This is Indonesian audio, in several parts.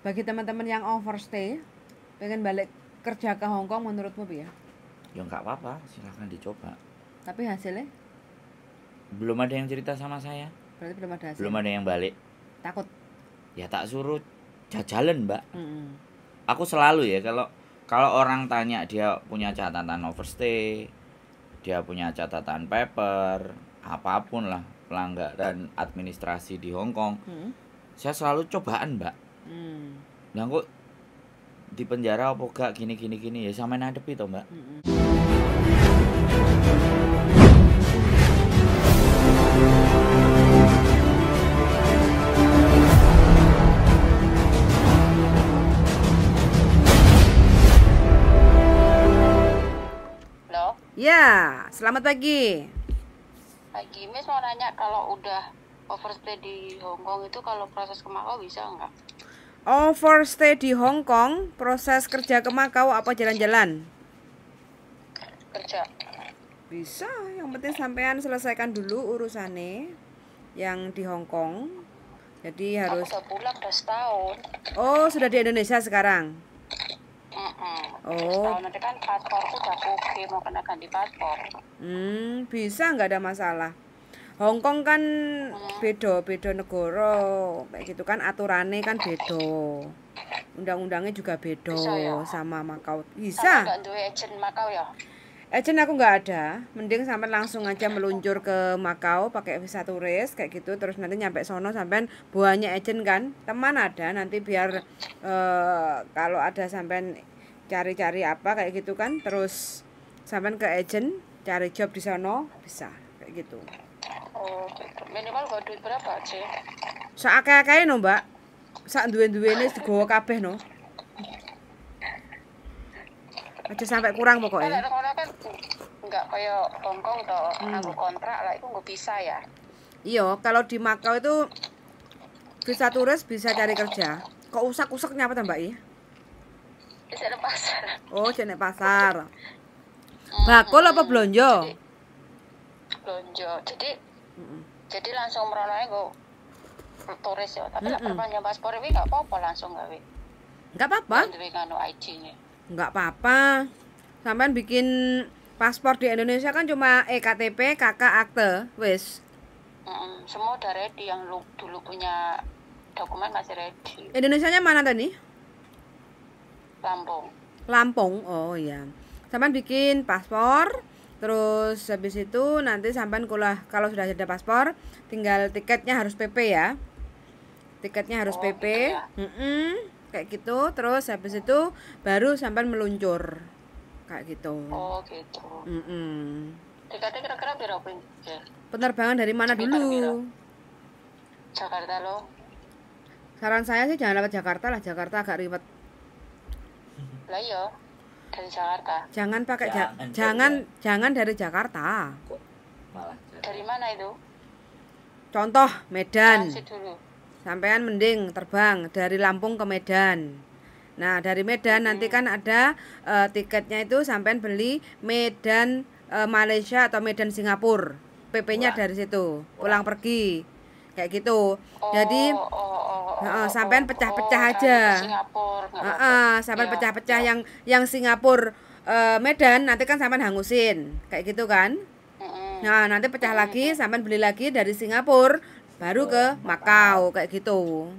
bagi teman-teman yang overstay pengen balik kerja ke Hong Kong menurutmu ya? Ya nggak apa-apa, silahkan dicoba. Tapi hasilnya? Belum ada yang cerita sama saya. Berarti belum ada hasil. Belum ada yang balik. Takut? Ya tak suruh jajalan mbak. Mm -mm. Aku selalu ya kalau kalau orang tanya dia punya catatan overstay, dia punya catatan paper, apapun lah pelanggaran administrasi di Hong Kong. Mm Saya selalu cobaan mbak Hmm. kok di penjara apa gak gini gini gini ya sama nadepi toh mbak hmm, hmm. Halo? Ya, selamat pagi. Pagi, Miss mau nanya kalau udah overstay di Hongkong itu kalau proses ke Makau bisa nggak? overstay di Hong Kong, proses kerja ke Makau apa jalan-jalan? Kerja. Bisa, yang penting sampean selesaikan dulu urusannya yang di Hong Kong. Jadi harus Aku pulang udah setahun. Oh, sudah di Indonesia sekarang? Mm -mm. Oh. Setahun nanti kan paspor udah oke, mau kena ganti paspor. Hmm, bisa nggak ada masalah. Hongkong kan beda beda negara kayak gitu kan aturannya kan beda undang-undangnya juga beda ya? sama Makau bisa Ejen ya? aku nggak ada mending sampai langsung aja meluncur ke Makau pakai visa turis kayak gitu terus nanti nyampe sono sampean buahnya agent kan teman ada nanti biar uh, kalau ada sampean cari-cari apa kayak gitu kan terus sampean ke agent cari job di sono bisa kayak gitu Oh, minimal gak duit berapa aja? Sak kayak kayak no, Mbak. duit duwe-duwene digawa kabeh no. Aja sampai kurang pokoknya. Kalau kan nggak kayak Hongkong toh, hmm. aku kontrak lah itu nggak bisa ya. Iya, kalau di Makau itu bisa turis bisa cari kerja. Kok usak-usaknya apa Mbak I? Bisa pasar. Oh, jenek pasar. Hmm. Bakul apa blonjo? blonjo. Jadi jadi langsung merono ego turis ya. Tapi lah perpanjang paspor ini nggak apa-apa langsung gawe. Nggak apa-apa. Nggak apa-apa. Sampean bikin paspor di Indonesia kan cuma EKTP, KK, akte, wes. Mm-mm. semua udah ready yang lu dulu punya dokumen masih ready. Indonesia nya mana tadi? Lampung. Lampung, oh iya. Sampean bikin paspor, Terus habis itu nanti sampai kulah kalau sudah ada paspor, tinggal tiketnya harus PP ya. Tiketnya harus oh, PP. Gitu ya. Mm -mm, kayak gitu. Terus habis itu baru sampai meluncur. Kayak gitu. Oh, gitu. Mm -mm. Tiketnya kira-kira berapa ya? Penerbangan dari mana dulu? Biro. Jakarta loh. Saran saya sih jangan lewat Jakarta lah, Jakarta agak ribet. Lah iya dari Jakarta jangan pakai jangan ja, jangan, ya. jangan dari Jakarta dari mana itu contoh Medan sampaian mending terbang dari Lampung ke Medan nah dari Medan hmm. nanti kan ada uh, tiketnya itu sampean beli Medan uh, Malaysia atau Medan Singapura PP-nya dari situ pulang, pergi kayak gitu oh, jadi oh. Oh, Heeh, sampean iya, pecah-pecah aja. Singapura. Heeh, sampean ya, pecah-pecah ya. yang yang Singapura uh, Medan nanti kan sampean hangusin. Kayak gitu kan? Mm-hmm. Nah, nanti pecah mm-hmm. lagi sampean beli lagi dari Singapura baru oh, ke Makau kayak gitu.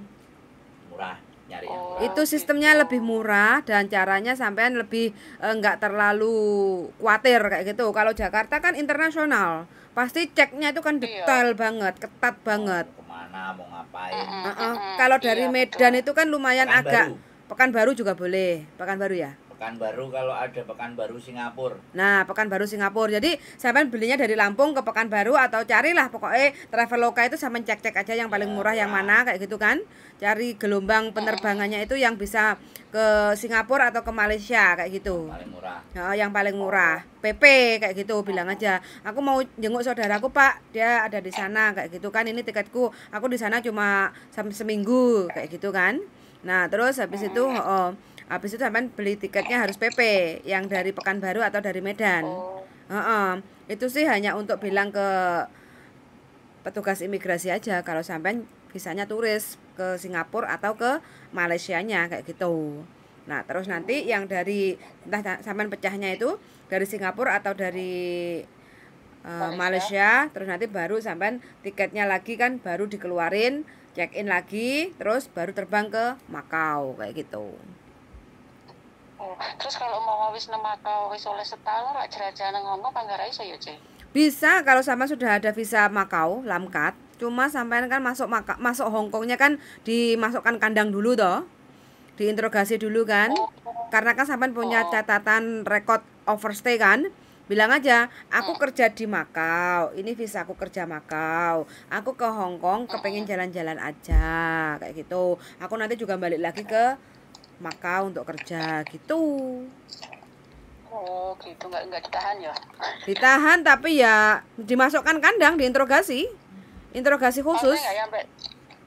Murah. Nyari oh, murah. itu gitu. sistemnya gitu. lebih murah dan caranya sampean lebih enggak eh, uh, terlalu khawatir kayak gitu. Kalau Jakarta kan internasional, pasti ceknya itu kan iya. detail iya. banget, ketat banget. Oh, kemana mau ngapain uh, uh, uh, uh, kalau dari iya, Medan itu kan lumayan pekan agak Pekanbaru juga boleh Pekanbaru ya Pekanbaru kalau ada Pekanbaru Singapura. Nah, Pekanbaru Singapura. Jadi saya kan belinya dari Lampung ke Pekanbaru atau carilah pokoknya Traveloka itu sama cek-cek aja yang paling ya, murah yang ya. mana kayak gitu kan. Cari gelombang penerbangannya itu yang bisa ke Singapura atau ke Malaysia kayak gitu. Paling murah. Nah, yang paling murah. PP oh. kayak gitu bilang aja. Aku mau jenguk saudaraku, Pak. Dia ada di sana kayak gitu kan. Ini tiketku. Aku di sana cuma seminggu kayak gitu kan. Nah, terus habis itu oh, habis itu sampean beli tiketnya harus PP yang dari Pekanbaru atau dari Medan oh. uh -uh. itu sih hanya untuk bilang ke petugas imigrasi aja kalau sampean visanya turis ke Singapura atau ke malaysia nya kayak gitu nah terus nanti yang dari entah sampean pecahnya itu dari Singapura atau dari uh, Malaysia. Malaysia terus nanti baru sampean tiketnya lagi kan baru dikeluarin check in lagi terus baru terbang ke Makau kayak gitu Oh, terus kalau mau wis nemaka wis oleh setahun rak jelajah nang ngono panggara iso ya, Cek? Bisa kalau sama sudah ada visa Makau, Lamkat. Cuma sampean kan masuk Maka, masuk Hongkongnya kan dimasukkan kandang dulu toh. Diinterogasi dulu kan. Oh. Karena kan sampean punya oh. catatan rekod overstay kan. Bilang aja, aku hmm. kerja di Makau. Ini visa aku kerja Makau. Aku ke Hongkong kepengen hmm. jalan-jalan aja kayak gitu. Aku nanti juga balik lagi ke maka untuk kerja gitu. Oh gitu nggak nggak ditahan ya? Ditahan tapi ya dimasukkan kandang diinterogasi, interogasi khusus. Oh, sampai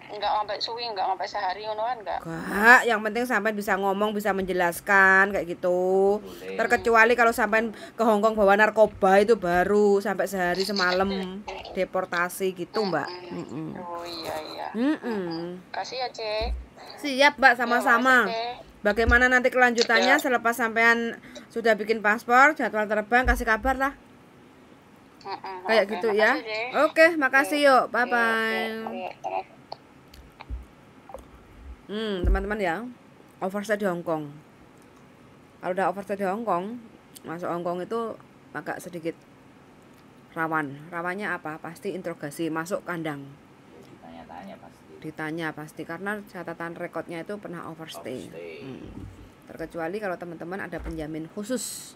nggak sampai suwi nggak sampai sehari kan nggak nggak yang penting sampai bisa ngomong bisa menjelaskan kayak gitu Boleh. terkecuali kalau sampai ke Hongkong bawa narkoba itu baru sampai sehari semalam deportasi gitu mbak mm -mm. oh iya iya mm -mm. kasih ya cek siap mbak sama-sama Bagaimana nanti kelanjutannya ya. selepas sampean sudah bikin paspor, jadwal terbang, kasih kabar lah. Uh, Kayak gitu ya. Deh. Oke, makasih yuk. Bye bye. Hmm, teman-teman ya. Overstay di Hong Kong. Kalau udah overstay di Hong Kong, masuk Hong Kong itu agak sedikit rawan. Rawannya apa? Pasti interogasi, masuk kandang ditanya pasti ditanya pasti karena catatan rekodnya itu pernah overstay, overstay. Hmm. terkecuali kalau teman-teman ada penjamin khusus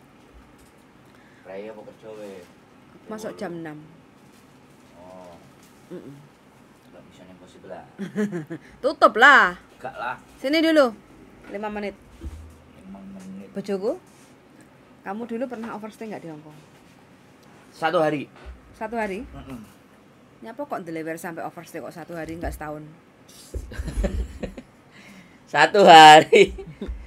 Raya mau kerja masuk jam 6 oh mm -mm. impossible lah tutup lah Enggak lah sini dulu 5 menit 5 menit bojoku kamu dulu pernah overstay nggak di Hongkong satu hari satu hari mm -mm Nyapa kok deliver sampai overstay kok satu hari nggak setahun? satu hari.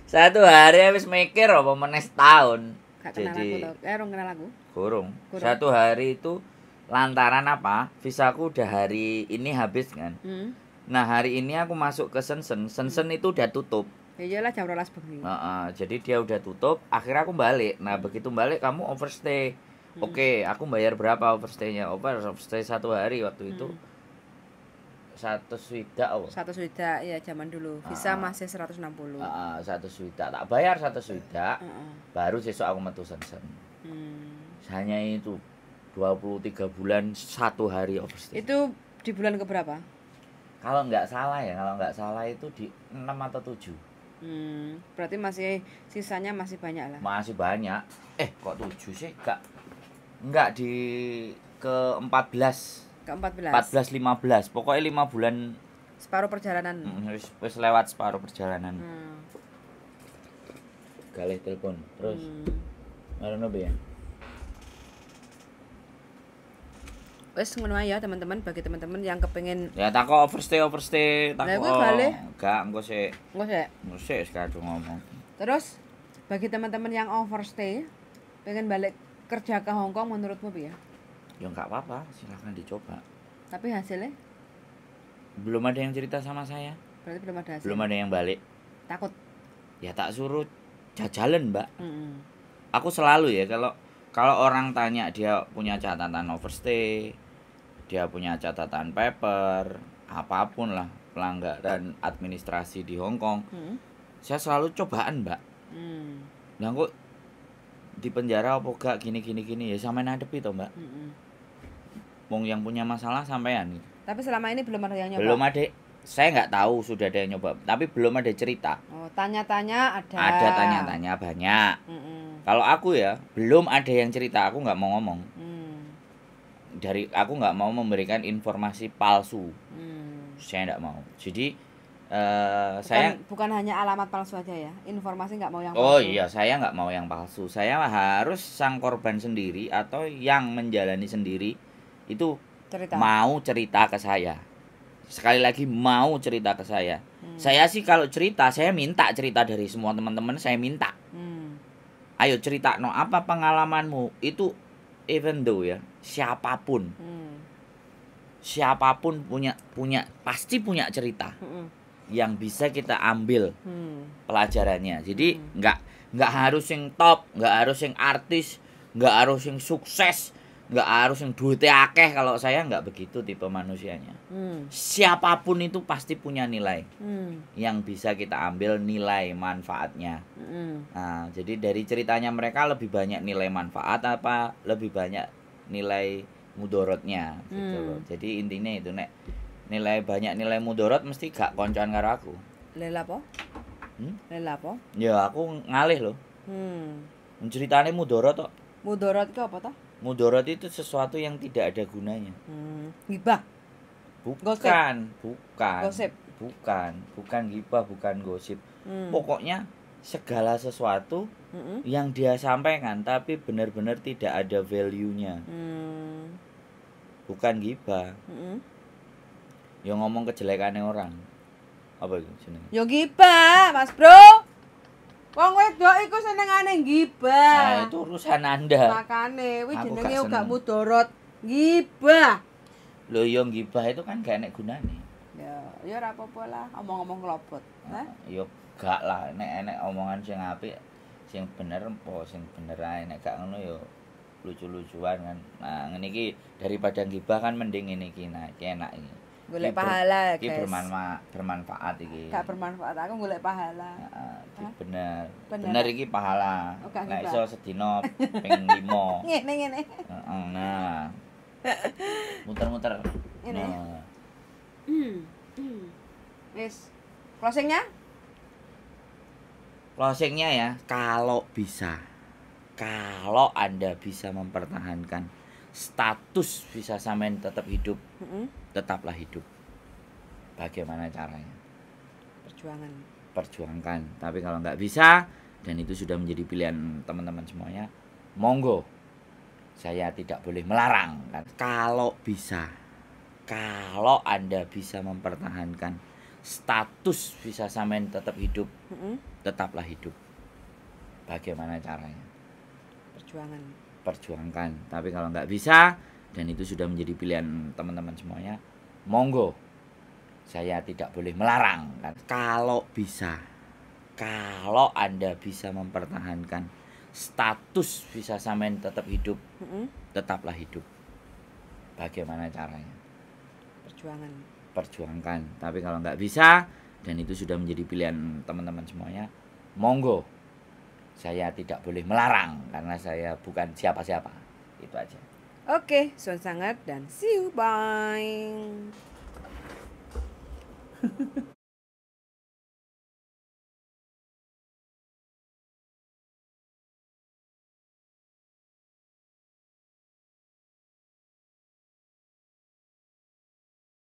satu hari habis mikir apa meneh setahun. Gak kenal Jadi, aku Eh, orang kenal aku. Kurung. kurung. Satu hari itu lantaran apa? Visaku udah hari ini habis kan. Hmm. Nah, hari ini aku masuk ke Sensen. Sensen hmm. itu udah tutup. Ya iyalah jam 12 bengi. Uh, uh, jadi dia udah tutup, akhirnya aku balik. Nah, begitu balik kamu overstay hmm. oke okay, aku bayar berapa overstaynya over overstay satu hari waktu itu hmm. satu swida oh. satu swida ya zaman dulu visa uh, masih puluh. Ah, satu swida tak bayar satu swida uh, uh. baru sesuatu aku metu sen-sen hmm. hanya itu 23 bulan satu hari overstay itu di bulan keberapa kalau nggak salah ya kalau nggak salah itu di enam atau tujuh. Hmm, berarti masih sisanya masih banyak lah. Masih banyak. Eh, kok tujuh sih, Kak? Enggak di ke-14. Ke-14. 14 15. Pokoknya 5 bulan separuh perjalanan. Hmm, wis, lewat separuh perjalanan. Hmm. Galih telepon. Terus. Hmm. Marono ya. wes ngono ya teman-teman bagi teman-teman yang kepengen ya tak kok overstay overstay tak kok enggak engko sik engko sik engko sik sekarang ngomong terus bagi teman-teman yang overstay pengen balik kerja ke Hong Kong menurutmu ya? Ya nggak apa-apa, silahkan dicoba. Tapi hasilnya? Belum ada yang cerita sama saya. Berarti belum ada hasil. Belum ada yang balik. Takut? Ya tak suruh jajalan mbak. Mm -mm. Aku selalu ya kalau kalau orang tanya dia punya catatan overstay, dia punya catatan paper, apapun lah pelanggaran administrasi di Hong Kong, hmm. saya selalu cobaan mbak. Mm. Nah kok di penjara apa gak gini gini gini ya sampai nadepi toh mbak Wong mm -hmm. yang punya masalah sampean tapi selama ini belum ada yang nyoba belum ada saya nggak tahu sudah ada yang nyoba tapi belum ada cerita oh tanya-tanya ada ada tanya-tanya banyak mm -hmm. kalau aku ya belum ada yang cerita aku nggak mau ngomong mm. dari aku nggak mau memberikan informasi palsu mm. saya nggak mau jadi Uh, bukan, saya bukan hanya alamat palsu aja ya informasi nggak mau yang oh palsu. oh iya saya nggak mau yang palsu saya harus sang korban sendiri atau yang menjalani sendiri itu cerita. mau cerita ke saya sekali lagi mau cerita ke saya hmm. saya sih kalau cerita saya minta cerita dari semua teman-teman saya minta hmm. ayo cerita no apa pengalamanmu itu even though ya siapapun hmm. siapapun punya punya pasti punya cerita hmm yang bisa kita ambil hmm. pelajarannya. Jadi hmm. nggak nggak harus yang top, nggak harus yang artis, nggak harus yang sukses, nggak harus yang duitnya akeh. Kalau saya nggak begitu tipe manusianya. Hmm. Siapapun itu pasti punya nilai hmm. yang bisa kita ambil nilai manfaatnya. Hmm. Nah, jadi dari ceritanya mereka lebih banyak nilai manfaat apa lebih banyak nilai mudorotnya gitu hmm. loh. Jadi intinya itu nek nilai banyak nilai mudorot mesti gak koncoan karo aku lela apa hmm? lela apa ya aku ngalih loh hmm. ceritanya mudorot kok mudorot itu apa toh mudorot itu sesuatu yang tidak ada gunanya hmm. gibah bukan gosip. bukan gosip bukan bukan gibah bukan gosip hmm. pokoknya segala sesuatu -hmm. yang dia sampaikan tapi benar-benar tidak ada value-nya. Mm. Bukan gibah. -hmm. yang ngomong kejelekane orang. Apa iku jenenge? Yo Mas Bro. Wong wedok iku senengane gibah. Nah, itu urusan Anda. Makane kuwi jenenge uga mudorot. Gibah. Lho yo gibah itu kan gak enek gunane. Ya, ya ora apa-apa lah, omong-omong klobot. Nah, eh? ya gak lah, nek enek omongan sing apik, sing bener apa sing bener ae nek gak ngono ya lucu-lucuan kan. Nah, ngene iki daripada gibah kan mending ngene iki nah, enak ini. golek pahala guys iki bermanfaat bermanfaat iki gak bermanfaat aku golek pahala heeh nah, bener. bener bener iki pahala oh, nek nah, iso sedina ping 5 ngene ngene heeh nah muter-muter ngene nah. hmm hmm wis closingnya closingnya ya kalau bisa kalau anda bisa mempertahankan status bisa sampean tetap hidup mm -hmm tetaplah hidup. Bagaimana caranya? Perjuangan. Perjuangkan. Tapi kalau nggak bisa dan itu sudah menjadi pilihan teman-teman semuanya, monggo. Saya tidak boleh melarang kan. Kalau bisa, kalau Anda bisa mempertahankan status bisa samain tetap hidup, tetaplah hidup. Bagaimana caranya? Perjuangan. Perjuangkan. Tapi kalau nggak bisa dan itu sudah menjadi pilihan teman-teman semuanya monggo saya tidak boleh melarang kan kalau bisa kalau anda bisa mempertahankan status bisa samain tetap hidup tetaplah hidup bagaimana caranya perjuangan perjuangkan tapi kalau nggak bisa dan itu sudah menjadi pilihan teman-teman semuanya monggo saya tidak boleh melarang karena saya bukan siapa-siapa itu aja Oke, okay, suara sangat dan see you bye.